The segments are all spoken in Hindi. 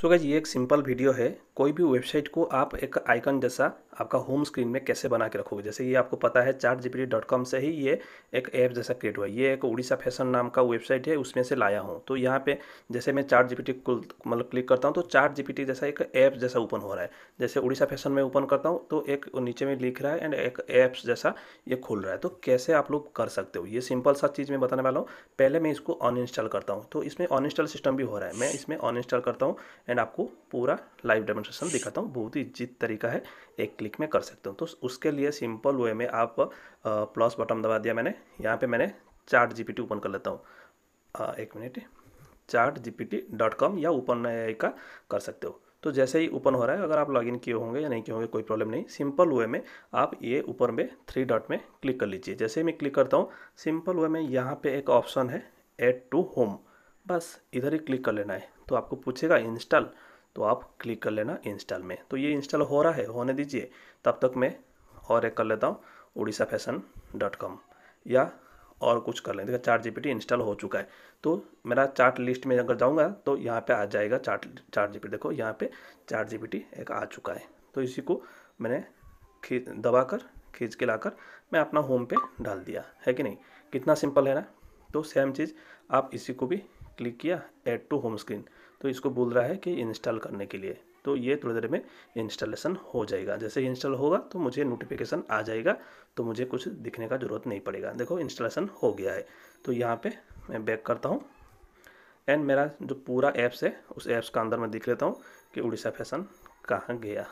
सो so ये एक सिंपल वीडियो है कोई भी वेबसाइट को आप एक आइकन जैसा आपका होम स्क्रीन में कैसे बना के रखोगे जैसे ये आपको पता है चार जी डॉट कॉम से ही ये एक ऐप जैसा क्रिएट हुआ ये एक उड़ीसा फैशन नाम का वेबसाइट है उसमें से लाया हूँ तो यहाँ पे जैसे मैं चार जी मतलब क्लिक करता हूँ तो चार जी जैसा एक ऐप जैसा ओपन हो रहा है जैसे उड़ीसा फैशन में ओपन करता हूँ तो एक नीचे में लिख रहा है एंड एक ऐप्स जैसा ये खुल रहा है तो कैसे आप लोग कर सकते हो ये सिंपल सा चीज़ मैं बताने वाला हूँ पहले मैं इसको अनइंस्टॉल करता हूँ तो इसमें अनइंस्टॉल सिस्टम भी हो रहा है मैं इसमें अनइंस्टॉल करता हूँ एंड आपको पूरा लाइव डेमोन्स्ट्रेशन दिखाता हूँ बहुत ही जीत तरीका है एक क्लिक में कर सकते हो तो उसके लिए सिंपल वे में आप प्लस बटन दबा दिया मैंने यहाँ पे मैंने चार्ट जीपीटी ओपन कर लेता हूँ एक minute ChatGPT dot com या ओपन का कर सकते हो तो जैसे ही ओपन हो रहा है अगर आप लॉगिन किए होंगे या नहीं किए होंगे कोई प्रॉब्लम नहीं सिंपल वे में आप ये ऊपर में थ्री डॉट में क्लिक कर लीजिए जैसे ही मैं क्लिक करता हूँ सिंपल वे में यहाँ पे एक ऑप्शन है एड टू होम बस इधर ही क्लिक कर लेना है तो आपको पूछेगा इंस्टॉल तो आप क्लिक कर लेना इंस्टॉल में तो ये इंस्टॉल हो रहा है होने दीजिए तब तक मैं और एक कर लेता हूँ उड़ीसा फैशन डॉट कॉम या और कुछ कर लें देखिए चार्ट टी इंस्टॉल हो चुका है तो मेरा चार्ट लिस्ट में अगर जाऊँगा तो यहाँ पर आ जाएगा चार्ट चार्ट जीपीटी देखो यहाँ पर चार्ट टी एक आ चुका है तो इसी को मैंने खींच दबा कर खींच के लाकर मैं अपना होम पे डाल दिया है कि नहीं कितना सिंपल है ना तो सेम चीज़ आप इसी को भी क्लिक किया ऐड टू होम स्क्रीन तो इसको बोल रहा है कि इंस्टॉल करने के लिए तो ये थोड़ी देर में इंस्टॉलेशन हो जाएगा जैसे ही इंस्टॉल होगा तो मुझे नोटिफिकेशन आ जाएगा तो मुझे कुछ दिखने का ज़रूरत नहीं पड़ेगा देखो इंस्टॉलेशन हो गया है तो यहाँ पे मैं बैक करता हूँ एंड मेरा जो पूरा ऐप्स है उस ऐप्स का अंदर मैं दिख लेता हूँ कि उड़ीसा फैशन कहाँ गया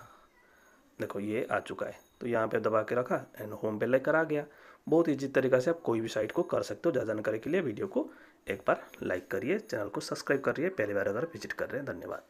देखो ये आ चुका है तो यहाँ पे दबा के रखा एंड होम पे लेकर आ गया बहुत ईजी तरीका से आप कोई भी साइट को कर सकते हो ज़्यादा जानकारी के लिए वीडियो को एक बार लाइक करिए चैनल को सब्सक्राइब करिए पहली बार अगर विजिट कर रहे हैं धन्यवाद